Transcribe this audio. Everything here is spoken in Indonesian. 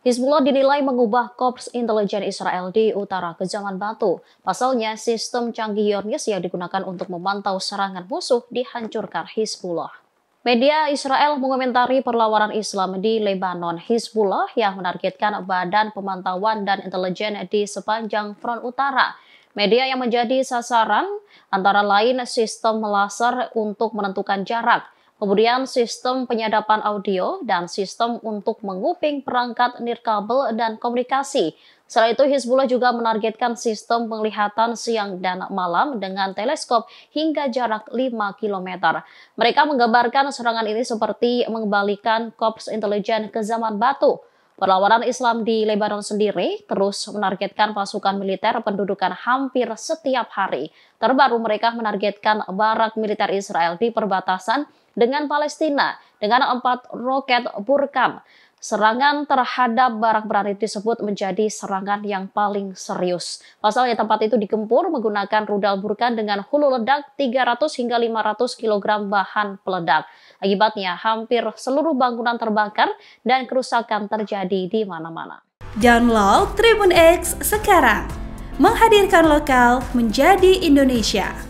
Hizbullah dinilai mengubah Korps Intelijen Israel di utara ke zaman batu. Pasalnya, sistem canggih Yornis yang digunakan untuk memantau serangan musuh dihancurkan Hizbullah. Media Israel mengomentari perlawanan Islam di Lebanon Hizbullah yang menargetkan badan pemantauan dan intelijen di sepanjang front utara. Media yang menjadi sasaran antara lain sistem laser untuk menentukan jarak, Kemudian sistem penyadapan audio dan sistem untuk menguping perangkat nirkabel dan komunikasi. Selain itu, Hizbullah juga menargetkan sistem penglihatan siang dan malam dengan teleskop hingga jarak 5 km. Mereka menggambarkan serangan ini seperti mengembalikan Korps Intelijen ke zaman batu Perlawanan Islam di Lebanon sendiri terus menargetkan pasukan militer pendudukan hampir setiap hari. Terbaru mereka menargetkan barak militer Israel di perbatasan dengan Palestina dengan empat roket Burkam. Serangan terhadap barang berani tersebut menjadi serangan yang paling serius. Pasalnya tempat itu digempur menggunakan rudal burkan dengan hulu ledak 300 hingga 500 kg bahan peledak. Akibatnya hampir seluruh bangunan terbakar dan kerusakan terjadi di mana-mana. Download Tribun X sekarang. Menghadirkan lokal menjadi Indonesia.